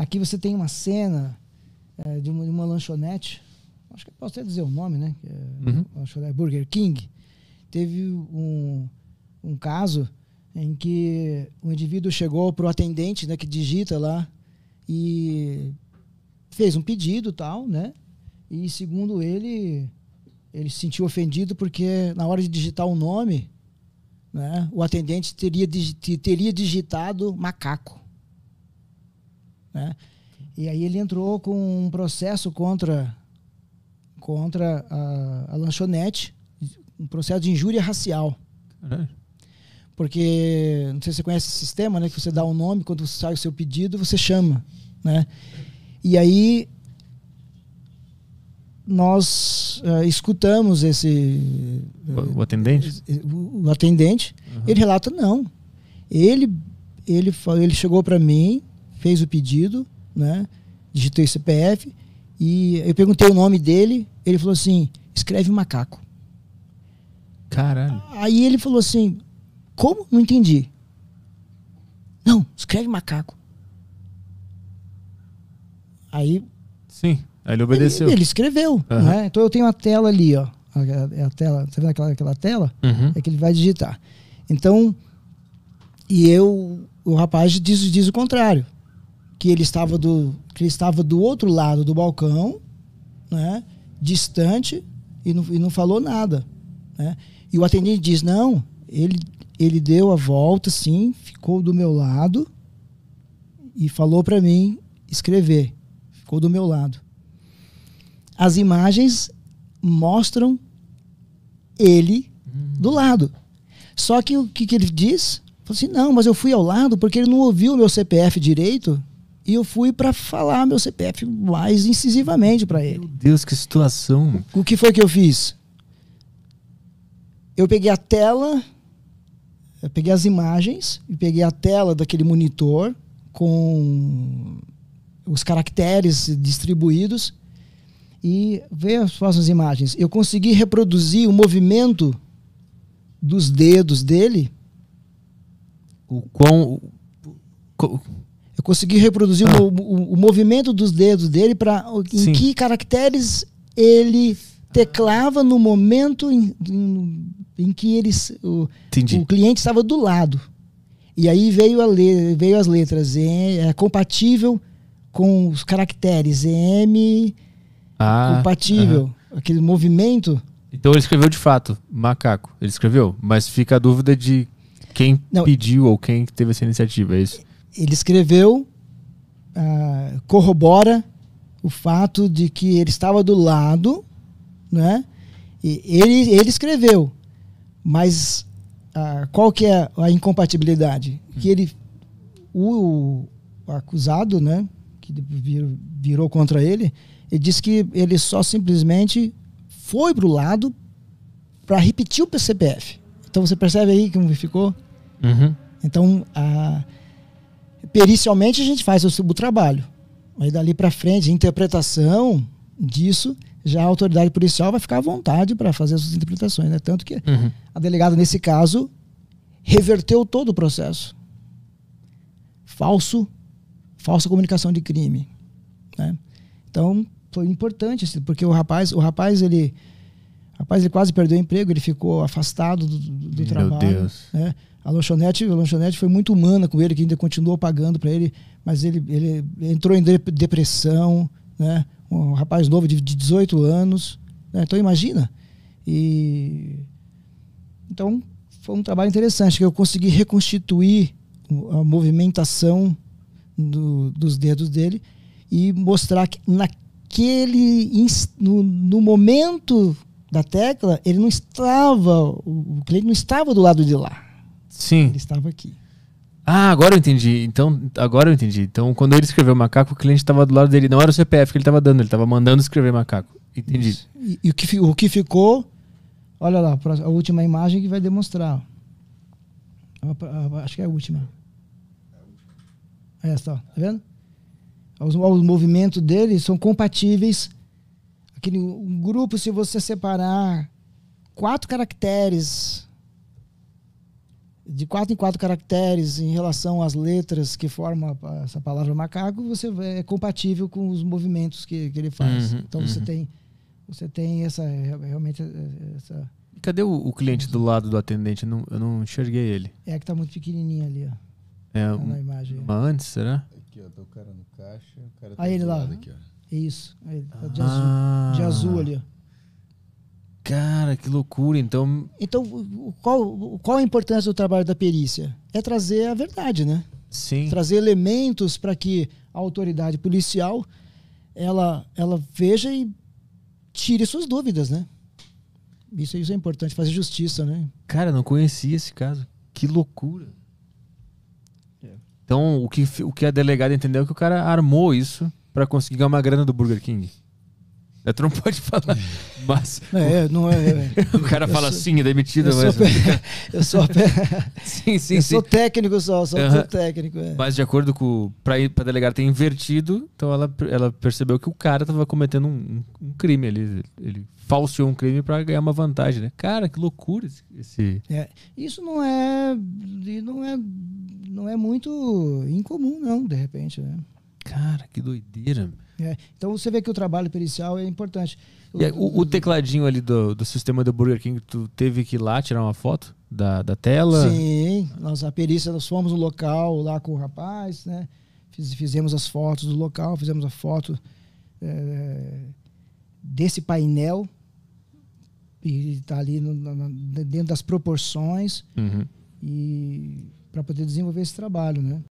Aqui você tem uma cena é, de, uma, de, uma, lanchonete, acho que posso até dizer o nome, né? É, uhum. Lanchonete Burger King. Teve um, um caso em que o indivíduo chegou para o atendente, né, que digita lá, e fez um pedido tal, né? E segundo ele, ele se sentiu ofendido porque na hora de digitar o nome, né, o atendente teria, teria digitado macaco. Né? E aí ele entrou com um processo contra, contra a, a lanchonete, um processo de injúria racial. Porque, não sei se você conhece esse sistema, né? Que você dá o um nome, quando você sai o seu pedido, você chama, né? E aí, nós uh, escutamos esse... Uh, eh, o, atendente? O, o atendente. Uhum. Ele relata, não. Ele, ele, ele chegou para mim, fez o pedido, né? digitei o CPF e eu perguntei o nome dele. Ele falou assim: escreve macaco. Caralho. Aí ele falou assim: como? Não entendi. Não, escreve macaco. Aí. Sim, aí ele obedeceu. Ele, ele escreveu. Uhum. Né? Então eu tenho a tela ali, ó. É a tela, tá vendo aquela, aquela tela? Uhum. É que ele vai digitar. Então, e eu, o rapaz diz, diz o contrário que ele estava do, que ele estava do outro lado do balcão, né? distante, e não, e não falou nada. Né? E o atendente diz: Não, ele, ele deu a volta, sim, ficou do meu lado e falou para mim escrever. Ficou do meu lado. As imagens mostram ele do hum. lado. Só que o que, que ele diz? Falou assim: Não, mas eu fui ao lado porque ele não ouviu o meu CPF direito e eu fui para falar meu CPF mais incisivamente para ele. Meu Deus, que situação. O que foi que eu fiz? Eu peguei a tela, eu peguei as imagens e peguei a tela daquele monitor com os caracteres distribuídos e veja as próximas imagens. Eu consegui reproduzir o movimento dos dedos dele. O quão. Eu consegui reproduzir ah. o, o, o, movimento dos dedos dele para em Sim. que caracteres ele teclava no momento em, em, em que eles o, o, cliente estava do lado. E aí veio, a le, veio as letras. É, é compatível com os caracteres. M ah, compatível. Uh -huh. Aquele movimento. Então ele escreveu de fato, macaco. Ele escreveu, mas fica a dúvida de quem Não, pediu ou quem teve essa iniciativa, é isso? ele escreveu, uh, corrobora o fato de que ele estava do lado, né? E ele, ele escreveu, mas uh, qual que é a incompatibilidade? Que ele, o, o, acusado, né? Que vir, virou contra ele, ele disse que ele só simplesmente foi para o lado para repetir o CPF. Então você percebe aí como ficou? Uhum. Então, a, uh, pericialmente a gente faz o trabalho aí dali para frente, interpretação disso, já a autoridade policial vai ficar à vontade para fazer as suas interpretações. Né? Tanto que uhum. a delegada, nesse caso, reverteu todo o processo. Falso, falsa comunicação de crime. Né? Então, foi importante, porque o rapaz, o rapaz ele rapaz ele quase perdeu o emprego, ele ficou afastado do, do trabalho. Meu Deus. Né? A lanchonete, a lanchonete foi muito humana com ele, que ainda continuou pagando para ele, mas ele, ele entrou em depressão, né? Um rapaz novo de 18 anos, né? então imagina. E então foi um trabalho interessante que eu consegui reconstituir a movimentação do, dos dedos dele e mostrar que naquele no, no momento da tecla, ele não estava, o cliente não estava do lado de lá. Sim. Ele estava aqui. Ah, agora eu entendi. Então, agora eu entendi. Então, quando ele escreveu macaco, o cliente estava do lado dele. Não era o CPF que ele estava dando, ele estava mandando escrever macaco. Entendi. E, e, o, que, o que ficou, olha lá, a última imagem que vai demonstrar. Acho que é a última. Essa, tá vendo? Os, os movimentos dele são compatíveis Aquele um grupo, se você separar quatro caracteres, de quatro em quatro caracteres em relação às letras que formam essa palavra macaco, você é compatível com os movimentos que, que ele faz. Uhum, então uhum. você tem você tem essa é, realmente é, é, essa Cadê o, o, cliente do lado do atendente? Não, eu não enxerguei ele. É que tá muito pequenininho ali, ó. É, tá na imagem. Uma antes, será? Aqui, ó, tá o cara no caixa, o cara tá Aí ele lá. Aqui, ó. É Isso, ele tá de, ah. azul, de azul ali. Cara, que loucura. Então, então qual, qual a importância do trabalho da perícia? É trazer a verdade, né? Sim. Trazer elementos para que a autoridade policial ela, ela veja e tire suas dúvidas, né? Isso, isso é importante, fazer justiça, né? Cara, não conhecia esse caso. Que loucura. É. Então, o que, o que a delegada entendeu é que o cara armou isso para conseguir ganhar uma grana do Burger King. É, tu não pode falar, mas. Não, é, não é, é. o cara fala sou, sim, é demitido, eu mas. Sou, eu sou. sim, sim, eu sim. sou técnico só, sou técnico. É. Mas de acordo com. Pra, pra delegar ter invertido, então ela, ela percebeu que o cara tava cometendo um, um crime ali. Ele, ele falseou um crime para ganhar uma vantagem, né? Cara, que loucura esse. É, isso não é. Não é. Não é muito incomum, não, de repente, né? Cara, que doideira. É, então você vê que o trabalho pericial é importante. O, o, o tecladinho ali do, do sistema do Burger King, tu teve que ir lá tirar uma foto da, da tela? Sim, nós, a perícia, nós fomos no local lá com o rapaz, né? Fiz, fizemos as fotos do local, fizemos a foto é, desse painel e está ali no, no, dentro das proporções uhum. e para poder desenvolver esse trabalho, né?